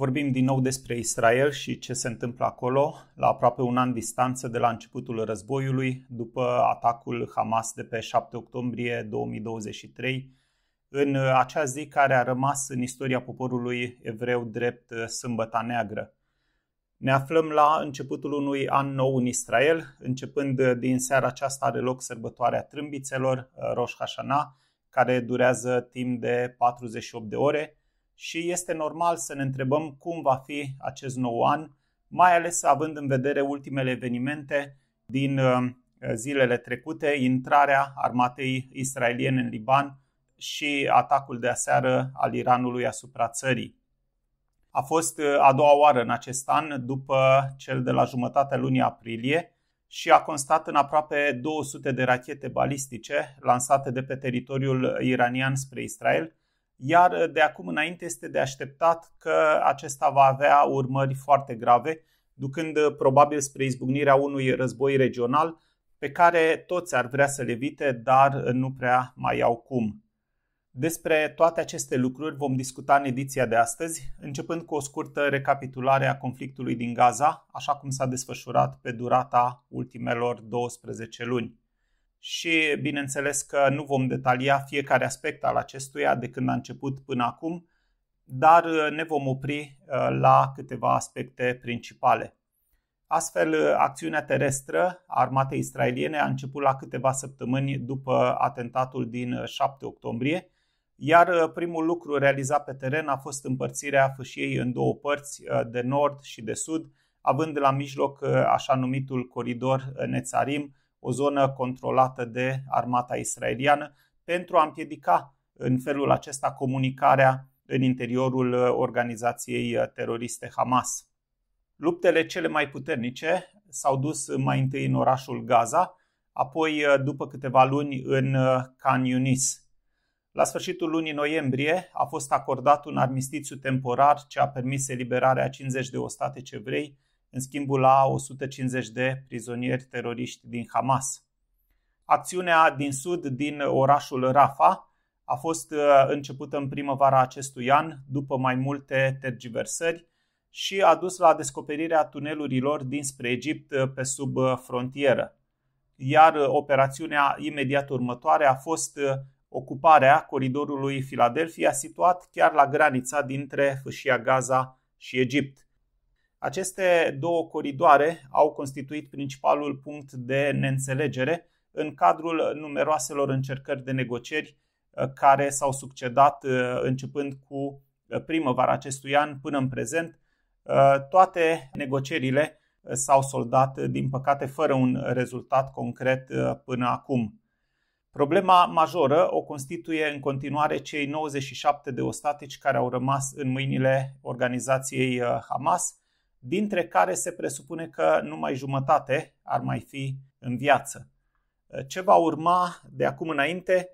Vorbim din nou despre Israel și ce se întâmplă acolo, la aproape un an distanță de la începutul războiului, după atacul Hamas de pe 7 octombrie 2023, în acea zi care a rămas în istoria poporului evreu drept sâmbăta neagră. Ne aflăm la începutul unui an nou în Israel, începând din seara aceasta are loc sărbătoarea trâmbițelor, Rosh Hashanah, care durează timp de 48 de ore – și este normal să ne întrebăm cum va fi acest nou an, mai ales având în vedere ultimele evenimente din uh, zilele trecute, intrarea armatei israeliene în Liban și atacul de aseară al Iranului asupra țării. A fost uh, a doua oară în acest an, după cel de la jumătatea lunii aprilie, și a constat în aproape 200 de rachete balistice lansate de pe teritoriul iranian spre Israel, iar uh, de acum înainte este de așteptat că acesta va avea urmări foarte grave, ducând uh, probabil spre izbucnirea unui război regional pe care toți ar vrea să le evite, dar uh, nu prea mai au cum. Despre toate aceste lucruri vom discuta în ediția de astăzi, începând cu o scurtă recapitulare a conflictului din Gaza, așa cum s-a desfășurat pe durata ultimelor 12 luni și bineînțeles că nu vom detalia fiecare aspect al acestuia de când a început până acum, dar uh, ne vom opri uh, la câteva aspecte principale. Astfel, uh, acțiunea terestră a armatei israeliene a început la câteva săptămâni după atentatul din 7 octombrie, iar primul lucru realizat pe teren a fost împărțirea fâșiei în două părți, de nord și de sud, având la mijloc așa numitul coridor Nețarim, o zonă controlată de armata israeliană pentru a împiedica în felul acesta comunicarea în interiorul uh, organizației uh, teroriste Hamas. Luptele cele mai puternice s-au dus mai întâi în orașul Gaza, apoi uh, după câteva luni în Khan Yunis. La sfârșitul lunii noiembrie a fost acordat un armistițiu temporar ce a permis eliberarea 50 de ostate evrei în schimbul la 150 de prizonieri teroriști din Hamas. Acțiunea din sud, din orașul Rafa, a fost uh, începută în primăvara acestui an, după mai multe tergiversări, și a dus la descoperirea tunelurilor dinspre Egipt uh, pe sub uh, frontieră. Iar operațiunea imediat următoare a fost ocuparea coridorului Philadelphia, situat chiar la granița dintre fâșia Gaza și Egipt. Aceste două coridoare au constituit principalul punct de neînțelegere în cadrul numeroaselor încercări de negocieri uh, care s-au succedat uh, începând cu uh, primăvara acestui an până în prezent. Toate negocierile s-au soldat, din păcate, fără un rezultat concret până acum. Problema majoră o constituie în continuare cei 97 de ostatici care au rămas în mâinile organizației Hamas, dintre care se presupune că numai jumătate ar mai fi în viață. Ce va urma de acum înainte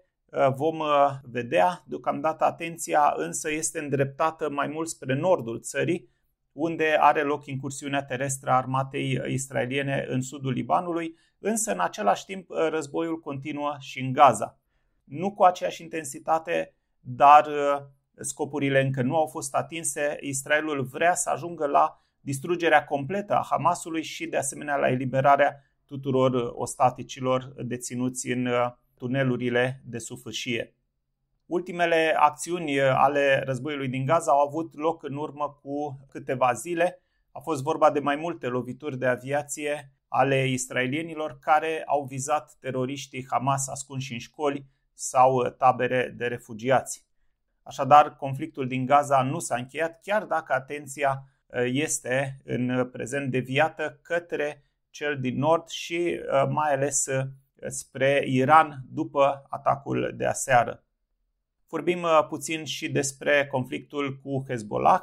vom uh, vedea. Deocamdată atenția însă este îndreptată mai mult spre nordul țării, unde are loc incursiunea terestră a armatei israeliene în sudul Libanului, însă în același timp uh, războiul continuă și în Gaza. Nu cu aceeași intensitate, dar uh, scopurile încă nu au fost atinse. Israelul vrea să ajungă la distrugerea completă a Hamasului și de asemenea la eliberarea tuturor uh, ostaticilor deținuți în uh, tunelurile de sufâșie. Ultimele acțiuni uh, ale războiului din Gaza au avut loc în urmă cu câteva zile. A fost vorba de mai multe lovituri de aviație ale israelienilor care au vizat teroriștii Hamas ascunși în școli sau tabere de refugiați. Așadar, conflictul din Gaza nu s-a încheiat, chiar dacă atenția Uh, este în prezent deviată către cel din nord și uh, mai ales uh, spre Iran după atacul de aseară. Vorbim puțin și despre conflictul cu Hezbollah.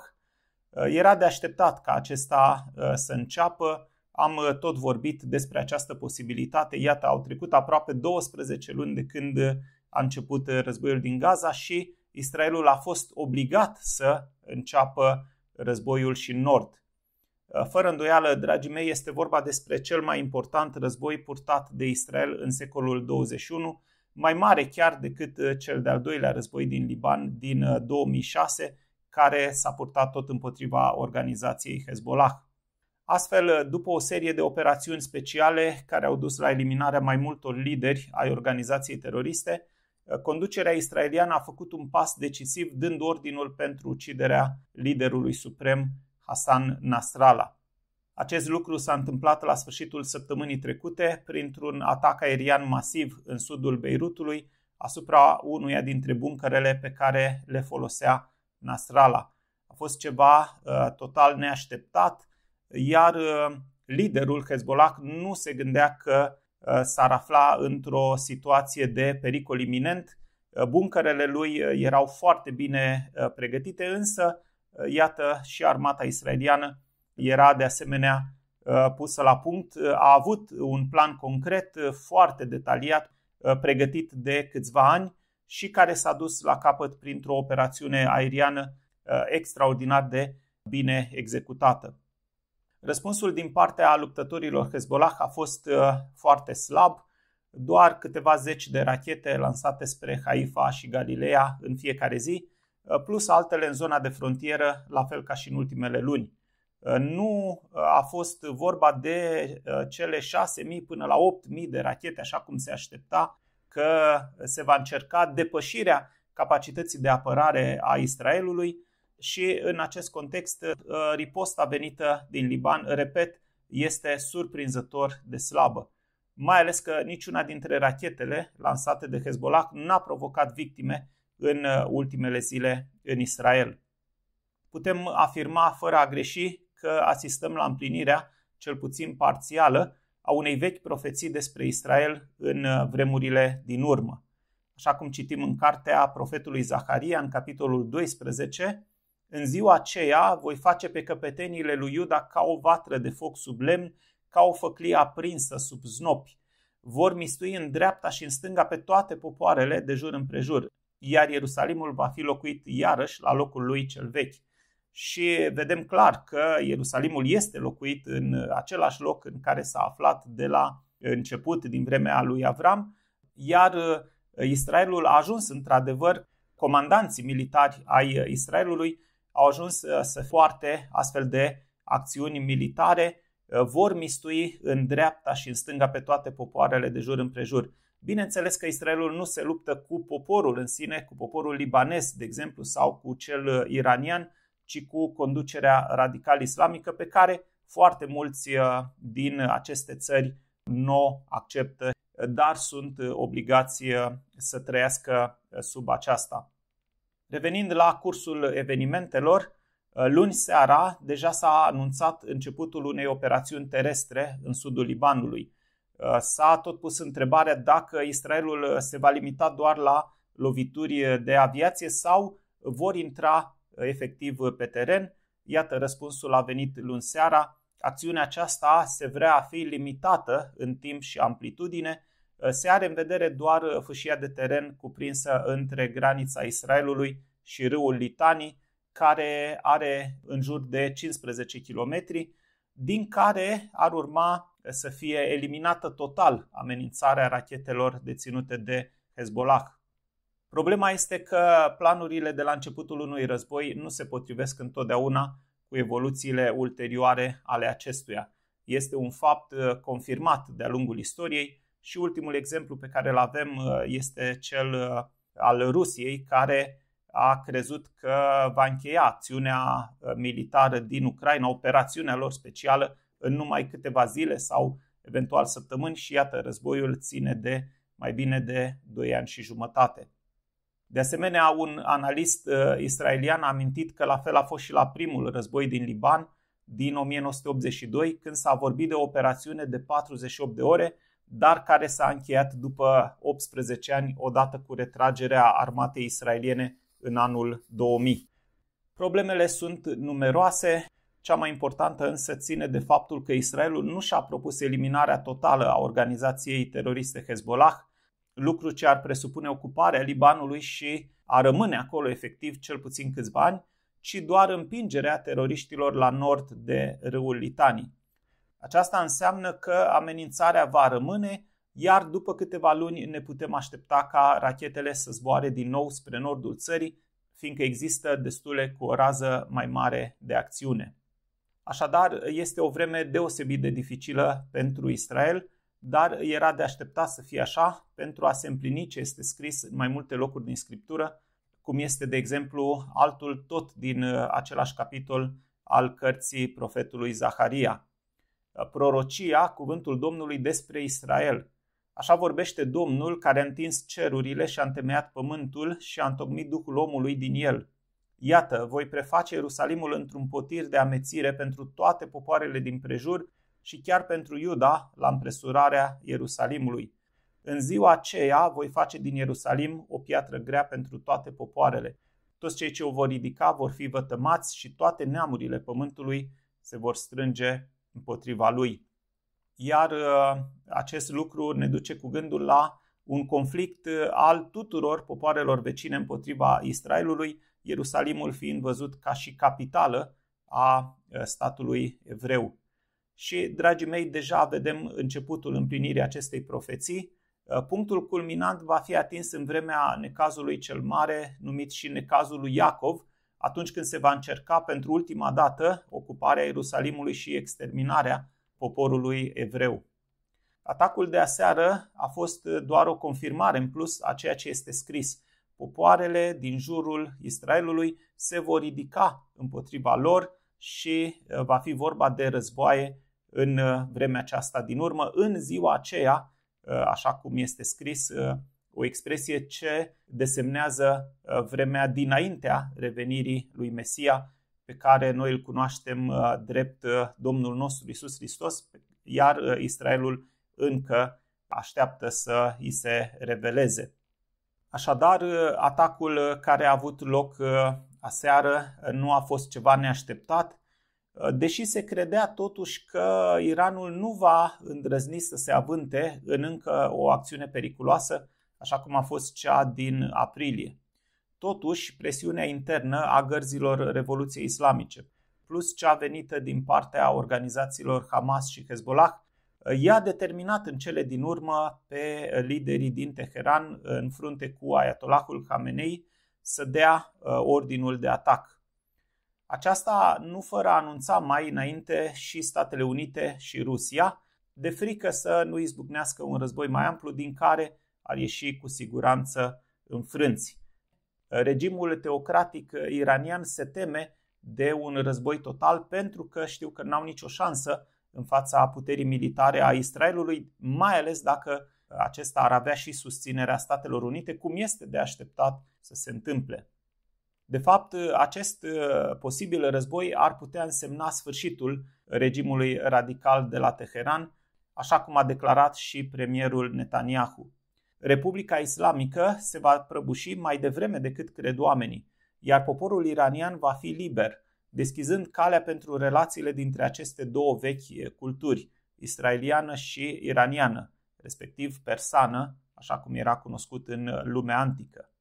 Era de așteptat ca acesta să înceapă. Am tot vorbit despre această posibilitate. Iată, au trecut aproape 12 luni de când a început războiul din Gaza și Israelul a fost obligat să înceapă războiul și nord. Uh, fără îndoială, dragii mei, este vorba despre cel mai important război purtat de Israel în secolul 21, mai mare chiar decât uh, cel de-al doilea război din Liban din 2006, uh, care s-a purtat tot împotriva organizației Hezbollah. Astfel, după o serie de operațiuni speciale care au dus la eliminarea mai multor lideri ai organizației teroriste, Uh, conducerea israeliană a făcut un pas decisiv dând ordinul pentru uciderea liderului suprem Hassan Nasrallah. Acest lucru s-a întâmplat la sfârșitul săptămânii trecute printr-un atac aerian masiv în sudul Beirutului asupra unuia dintre buncărele pe care le folosea Nasrallah. A fost ceva uh, total neașteptat, iar uh, liderul Hezbollah nu se gândea că Uh, s-ar afla într-o situație de pericol iminent. Uh, Buncărele lui uh, erau foarte bine pregătite, însă, iată, și armata israeliană era de asemenea pusă la punct. A avut un plan concret foarte detaliat, pregătit de câțiva ani și care s-a dus la capăt printr-o operațiune aeriană extraordinar de bine executată. Răspunsul din partea luptătorilor Hezbollah a fost uh, foarte slab, doar câteva zeci de rachete lansate spre Haifa și Galileea în fiecare zi, uh, plus altele în zona de frontieră, la fel ca și în ultimele luni. Uh, nu a fost vorba de cele 6.000 până la 8.000 de rachete, așa cum se aștepta că se va încerca depășirea capacității de apărare a Israelului, și în acest context uh, riposta venită din Liban, repet, este surprinzător de slabă. Mai ales că niciuna dintre rachetele lansate de Hezbollah n-a provocat victime în uh, ultimele zile în Israel. Putem afirma fără a greși că asistăm la împlinirea, cel puțin parțială, a unei vechi profeții despre Israel în uh, vremurile din urmă. Așa cum citim în cartea profetului Zaharia, în capitolul 12, în ziua aceea voi face pe căpetenile lui Iuda ca o vatră de foc sub lemn, ca o făclie aprinsă sub znopi. Vor mistui în dreapta și în stânga pe toate popoarele de jur împrejur, iar Ierusalimul va fi locuit iarăși la locul lui cel vechi. Și vedem clar că Ierusalimul este locuit în același loc în care s-a aflat de la început din vremea lui Avram, iar Israelul a ajuns într-adevăr comandanții militari ai Israelului au ajuns uh, să foarte astfel de acțiuni militare, uh, vor mistui în dreapta și în stânga pe toate popoarele de jur împrejur. Bineînțeles că Israelul nu se luptă cu poporul în sine, cu poporul libanez, de exemplu, sau cu cel uh, iranian, ci cu conducerea radical islamică pe care foarte mulți din aceste țări nu o acceptă, dar sunt obligați să trăiască sub aceasta. Revenind la cursul evenimentelor, uh, luni seara deja s-a anunțat începutul unei operațiuni terestre în sudul Libanului. Uh, s-a tot pus întrebarea dacă Israelul se va limita doar la lovituri de aviație sau vor intra uh, efectiv pe teren. Iată, răspunsul a venit luni seara. Acțiunea aceasta se vrea a fi limitată în timp și amplitudine, se are în vedere doar uh, fâșia de teren cuprinsă între granița Israelului și râul Litani, care are în jur de 15 km, din care ar urma uh, să fie eliminată total amenințarea rachetelor deținute de Hezbollah. Problema este că planurile de la începutul unui război nu se potrivesc întotdeauna cu evoluțiile ulterioare ale acestuia. Este un fapt uh, confirmat de-a lungul istoriei, și ultimul exemplu pe care îl avem uh, este cel uh, al Rusiei, care a crezut că va încheia acțiunea uh, militară din Ucraina, operațiunea lor specială, în numai câteva zile sau eventual săptămâni și iată, războiul ține de mai bine de 2 ani și jumătate. De asemenea, un analist israelian a amintit că la fel a fost și la primul război din Liban din 1982, când s-a vorbit de o operațiune de 48 de ore, dar care s-a încheiat după 18 ani odată cu retragerea armatei israeliene în anul 2000. Problemele sunt numeroase, cea mai importantă însă ține de faptul că Israelul nu și-a propus eliminarea totală a organizației teroriste Hezbollah, lucru ce ar presupune ocuparea Libanului și a rămâne acolo efectiv cel puțin câțiva ani, ci doar împingerea teroriștilor la nord de râul Litanii. Aceasta înseamnă că amenințarea va rămâne, iar după câteva luni ne putem aștepta ca rachetele să zboare din nou spre nordul țării, fiindcă există destule cu o rază mai mare de acțiune. Așadar, este o vreme deosebit de dificilă pentru Israel, dar era de așteptat să fie așa pentru a se împlini ce este scris în mai multe locuri din scriptură, cum este, de exemplu, altul tot din uh, același capitol al cărții profetului Zaharia prorocia, cuvântul Domnului despre Israel. Așa vorbește Domnul care a întins cerurile și a întemeiat pământul și a întocmit Duhul omului din el. Iată, voi preface Ierusalimul într-un potir de amețire pentru toate popoarele din prejur și chiar pentru Iuda la împresurarea Ierusalimului. În ziua aceea voi face din Ierusalim o piatră grea pentru toate popoarele. Toți cei ce o vor ridica vor fi vătămați și toate neamurile pământului se vor strânge împotriva lui. Iar uh, acest lucru ne duce cu gândul la un conflict uh, al tuturor popoarelor vecine împotriva Israelului, Ierusalimul fiind văzut ca și capitală a uh, statului evreu. Și, dragii mei, deja vedem începutul împlinirii acestei profeții. Punctul culminant va fi atins în vremea necazului cel mare, numit și necazul lui Iacov, atunci când se va încerca pentru ultima dată ocuparea Ierusalimului și exterminarea poporului evreu. Atacul de aseară a fost doar o confirmare în plus a ceea ce este scris. Popoarele din jurul Israelului se vor ridica împotriva lor și uh, va fi vorba de războaie în uh, vremea aceasta din urmă. În ziua aceea, uh, așa cum este scris, o expresie ce desemnează uh, vremea dinaintea revenirii lui Mesia, pe care noi îl cunoaștem uh, drept uh, Domnul nostru Isus Hristos, iar Israelul încă așteaptă să îi se reveleze. Așadar, atacul care a avut loc aseară nu a fost ceva neașteptat, deși se credea totuși că Iranul nu va îndrăzni să se avânte în încă o acțiune periculoasă, așa cum a fost cea din aprilie. Totuși, presiunea internă a gărzilor Revoluției Islamice, plus cea venită din partea organizațiilor Hamas și Hezbollah, i-a determinat în cele din urmă pe liderii din Teheran, în frunte cu Ayatollahul Khamenei, să dea uh, ordinul de atac. Aceasta nu fără a anunța mai înainte și Statele Unite și Rusia, de frică să nu izbucnească un război mai amplu din care ar ieși cu siguranță înfrânți. Regimul teocratic iranian se teme de un război total pentru că știu că n-au nicio șansă în fața puterii militare a Israelului, mai ales dacă acesta ar avea și susținerea Statelor Unite, cum este de așteptat să se întâmple. De fapt, acest uh, posibil război ar putea însemna sfârșitul regimului radical de la Teheran, așa cum a declarat și premierul Netanyahu. Republica Islamică se va prăbuși mai devreme decât cred oamenii, iar poporul iranian va fi liber, deschizând calea pentru relațiile dintre aceste două vechi culturi, israeliană și iraniană, respectiv persană, așa cum era cunoscut în lumea antică.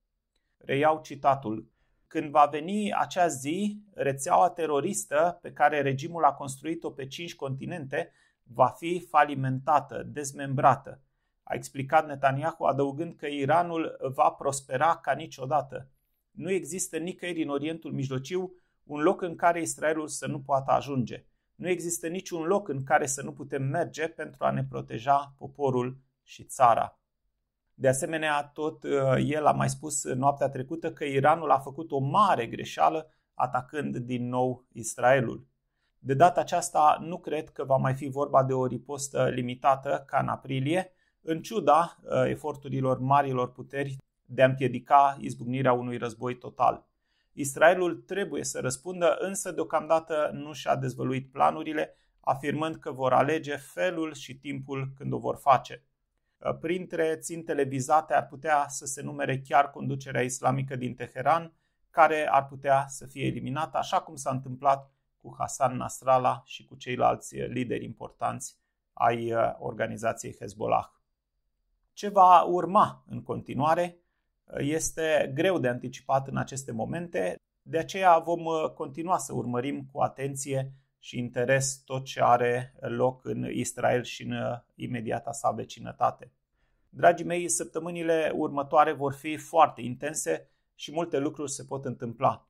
Reiau citatul. Când va veni acea zi, rețeaua teroristă pe care regimul a construit-o pe cinci continente va fi falimentată, dezmembrată, a explicat Netanyahu adăugând că Iranul va prospera ca niciodată. Nu există nicăieri în Orientul Mijlociu un loc în care Israelul să nu poată ajunge. Nu există niciun loc în care să nu putem merge pentru a ne proteja poporul și țara. De asemenea, tot uh, el a mai spus noaptea trecută că Iranul a făcut o mare greșeală atacând din nou Israelul. De data aceasta nu cred că va mai fi vorba de o ripostă limitată ca în aprilie, în ciuda uh, eforturilor marilor puteri de a împiedica izbucnirea unui război total. Israelul trebuie să răspundă, însă deocamdată nu și-a dezvăluit planurile, afirmând că vor alege felul și timpul când o vor face. Uh, printre țintele vizate ar putea să se numere chiar conducerea islamică din Teheran, care ar putea să fie eliminată, așa cum s-a întâmplat cu Hassan Nasrallah și cu ceilalți lideri importanți ai uh, organizației Hezbollah. Ce va urma în continuare este greu de anticipat în aceste momente, de aceea vom uh, continua să urmărim cu atenție și interes tot ce are loc în Israel și în uh, imediata sa vecinătate. Dragii mei, săptămânile următoare vor fi foarte intense și multe lucruri se pot întâmpla.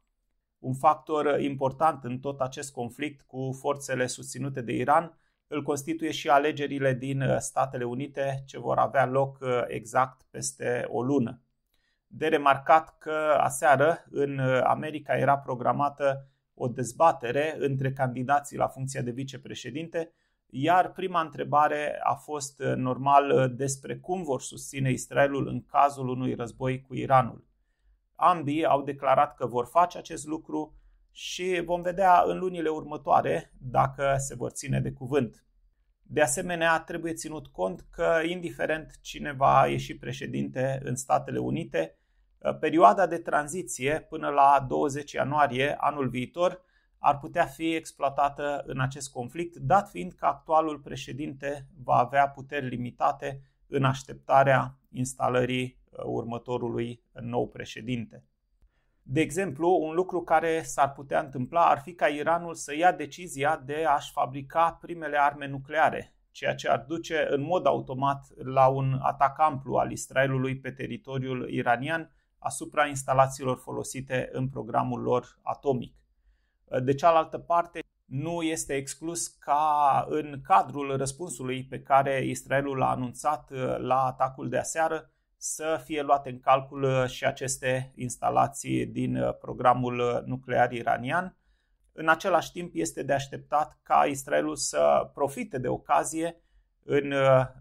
Un factor important în tot acest conflict cu forțele susținute de Iran îl constituie și alegerile din uh, Statele Unite ce vor avea loc uh, exact peste o lună. De remarcat că aseară în uh, America era programată o dezbatere între candidații la funcția de vicepreședinte, iar prima întrebare a fost normal despre cum vor susține Israelul în cazul unui război cu Iranul. Ambii au declarat că vor face acest lucru, și vom vedea în lunile următoare dacă se vor ține de cuvânt. De asemenea, trebuie ținut cont că, indiferent cine va ieși președinte în Statele Unite, perioada de tranziție până la 20 ianuarie anul viitor ar putea fi exploatată în acest conflict, dat fiind că actualul președinte va avea puteri limitate în așteptarea instalării uh, următorului nou președinte. De exemplu, un lucru care s-ar putea întâmpla ar fi ca Iranul să ia decizia de a-și fabrica primele arme nucleare, ceea ce ar duce în mod automat la un atac amplu al Israelului pe teritoriul iranian asupra instalațiilor folosite în programul lor atomic. De cealaltă parte, nu este exclus ca în cadrul răspunsului pe care Israelul l-a anunțat la atacul de aseară să fie luate în calcul uh, și aceste instalații din uh, programul uh, nuclear iranian. În același timp, este de așteptat ca Israelul să profite de ocazie în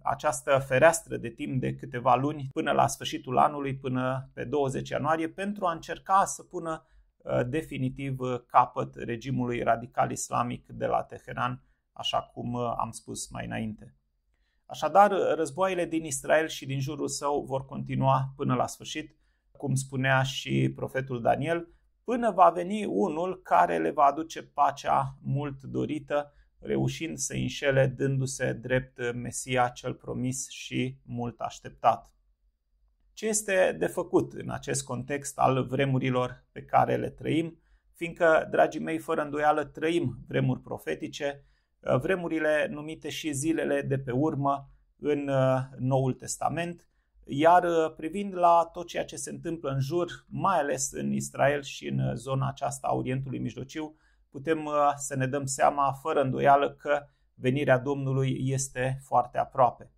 această fereastră de timp de câteva luni până la sfârșitul anului, până pe 20 ianuarie, pentru a încerca să pună definitiv capăt regimului radical islamic de la Teheran, așa cum am spus mai înainte. Așadar, războaiele din Israel și din jurul său vor continua până la sfârșit, cum spunea și profetul Daniel, până va veni unul care le va aduce pacea mult dorită, reușind să înșele, dându-se drept Mesia cel promis și mult așteptat. Ce este de făcut în acest context al vremurilor pe care le trăim? Fiindcă, dragii mei, fără îndoială trăim vremuri profetice, Uh, vremurile numite și zilele de pe urmă în uh, Noul Testament, iar uh, privind la tot ceea ce se întâmplă în jur, mai ales în Israel și în zona aceasta a Orientului Mijlociu, putem să ne dăm seama fără îndoială că venirea Domnului este foarte aproape.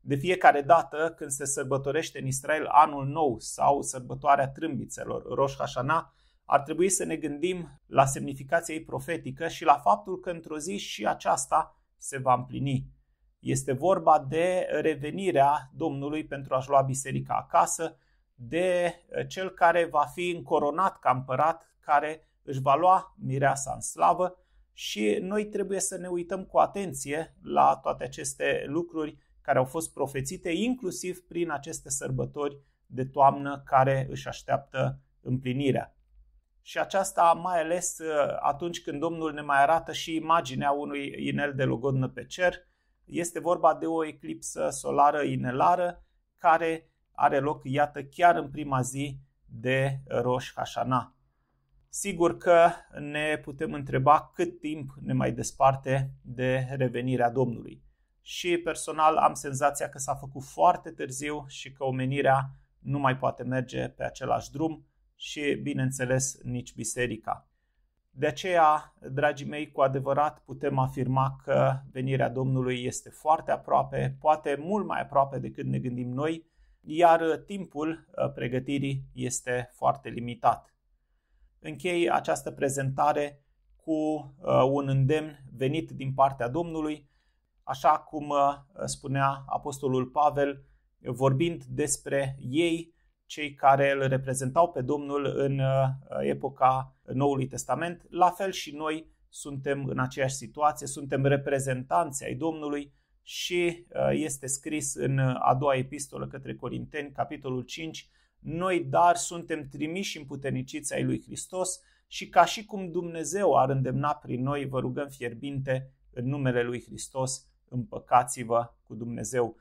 De fiecare dată când se sărbătorește în Israel anul nou sau sărbătoarea trâmbițelor, Rosh Hashanah, ar trebui să ne gândim la semnificația ei profetică și la faptul că într-o zi și aceasta se va împlini. Este vorba de revenirea Domnului pentru a-și lua biserica acasă, de eh, cel care va fi încoronat ca împărat, care își va lua mireasa în slavă și noi trebuie să ne uităm cu atenție la toate aceste lucruri care au fost profețite, inclusiv prin aceste sărbători de toamnă care își așteaptă împlinirea și aceasta mai ales uh, atunci când Domnul ne mai arată și imaginea unui inel de logodnă pe cer. Este vorba de o eclipsă solară inelară care are loc, iată, chiar în prima zi de Roș Hașana. Sigur că ne putem întreba cât timp ne mai desparte de revenirea Domnului. Și personal am senzația că s-a făcut foarte târziu și că omenirea nu mai poate merge pe același drum, și, bineînțeles, nici biserica. De aceea, dragii mei, cu adevărat putem afirma că venirea Domnului este foarte aproape, poate mult mai aproape decât ne gândim noi, iar timpul uh, pregătirii este foarte limitat. Închei această prezentare cu uh, un îndemn venit din partea Domnului, așa cum uh, spunea Apostolul Pavel, vorbind despre ei, cei care îl reprezentau pe Domnul în uh, epoca Noului Testament. La fel și noi suntem în aceeași situație, suntem reprezentanți ai Domnului și uh, este scris în uh, a doua epistolă către Corinteni, capitolul 5, noi dar suntem trimiși împuterniciți ai lui Hristos și ca și cum Dumnezeu ar îndemna prin noi, vă rugăm fierbinte în numele lui Hristos, împăcați-vă cu Dumnezeu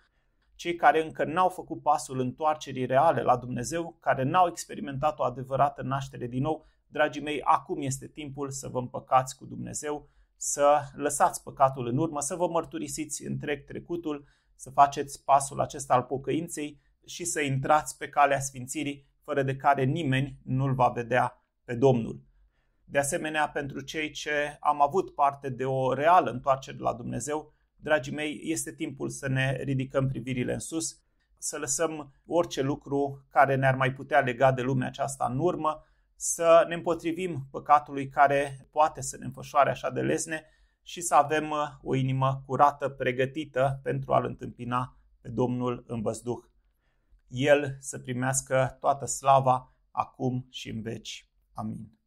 cei care încă n-au făcut pasul întoarcerii reale la Dumnezeu, care n-au experimentat o adevărată naștere din nou, dragii mei, acum este timpul să vă împăcați cu Dumnezeu, să lăsați păcatul în urmă, să vă mărturisiți întreg trecutul, să faceți pasul acesta al pocăinței și să intrați pe calea sfințirii, fără de care nimeni nu-l va vedea pe Domnul. De asemenea, pentru cei ce am avut parte de o reală întoarcere la Dumnezeu, Dragii mei, este timpul să ne ridicăm privirile în sus, să lăsăm orice lucru care ne-ar mai putea lega de lumea aceasta în urmă, să ne împotrivim păcatului care poate să ne înfășoare așa de lesne și să avem uh, o inimă curată, pregătită pentru a-L întâmpina pe Domnul în văzduh. El să primească toată slava acum și în veci. Amin.